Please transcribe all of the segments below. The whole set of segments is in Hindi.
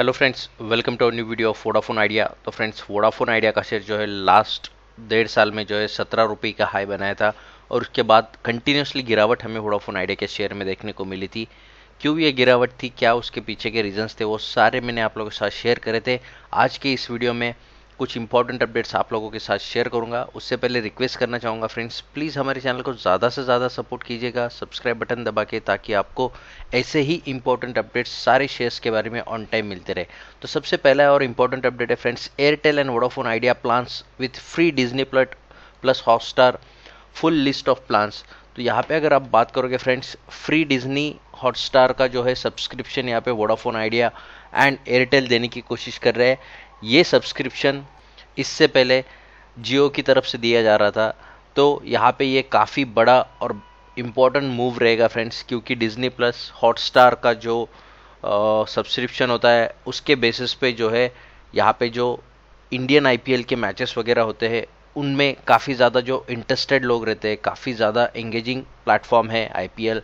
hello friends welcome to new video of Vodafone Idea तो फ्रेंड्स वोडाफोन आइडिया का शेयर जो है लास्ट डेढ़ साल में जो है सत्रह रुपये का हाई बनाया था और उसके बाद कंटिन्यूसली गिरावट हमें वोडाफोन आइडिया के शेयर में देखने को मिली थी क्यों ये गिरावट थी क्या उसके पीछे के रीजन्स थे वो सारे मैंने आप लोगों के साथ शेयर करे थे आज के इस वीडियो में कुछ इंपॉर्टेंट अपडेट्स आप लोगों के साथ शेयर करूंगा उससे पहले रिक्वेस्ट करना चाहूँगा फ्रेंड्स प्लीज़ हमारे चैनल को ज़्यादा से ज़्यादा सपोर्ट कीजिएगा सब्सक्राइब बटन दबा के ताकि आपको ऐसे ही इंपॉर्टेंट अपडेट्स सारे शेयर्स के बारे में ऑन टाइम मिलते रहे तो सबसे पहला और इंपॉर्टेंट अपडेट है friends Airtel and Vodafone Idea plans with free Disney प्लट plus Hotstar full list of plans तो यहाँ पे अगर आप बात करोगे फ्रेंड्स फ्री डिजनी हॉटस्टार का जो है सब्सक्रिप्शन यहाँ पे वोडाफोन आइडिया एंड एयरटेल देने की कोशिश कर रहे हैं ये सब्सक्रिप्शन इससे पहले जियो की तरफ से दिया जा रहा था तो यहाँ पे ये काफ़ी बड़ा और इम्पॉर्टेंट मूव रहेगा फ्रेंड्स क्योंकि डिज़नी प्लस हॉटस्टार का जो सब्सक्रिप्शन होता है उसके बेसिस पे जो है यहाँ पे जो इंडियन आईपीएल के मैचेस वगैरह होते हैं उनमें काफ़ी ज़्यादा जो इंटरेस्टेड लोग रहते हैं काफ़ी ज़्यादा एंगेजिंग प्लेटफॉर्म है आईपीएल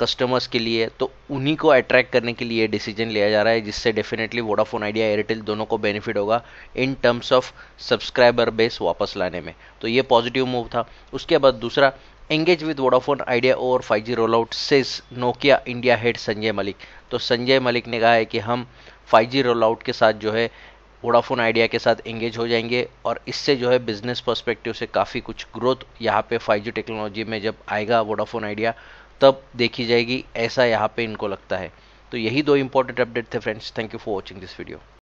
कस्टमर्स के लिए तो उन्हीं को अट्रैक्ट करने के लिए डिसीजन लिया जा रहा है जिससे डेफिनेटली वोडाफोन आइडिया एयरटेल दोनों को बेनिफिट होगा in terms of subscriber base वापस लाने में तो ये पॉजिटिव मूव था उसके बाद दूसरा एंगेज विद वोडाफोन आइडिया और five G roll out says Nokia India head Sanjay Malik तो संजय मलिक ने कहा है कि हम फाइव जी रोल आउट के साथ जो है वोडाफोन आइडिया के साथ एंगेज हो जाएंगे और इससे जो है बिजनेस पर्सपेक्टिव से काफ़ी कुछ ग्रोथ यहाँ पे फाइव जी टेक्नोलॉजी में जब आएगा वोडाफोन आइडिया तब देखी जाएगी ऐसा यहाँ पे इनको लगता है तो यही दो इंपॉर्टेंट अपडेट थे friends thank you for watching this video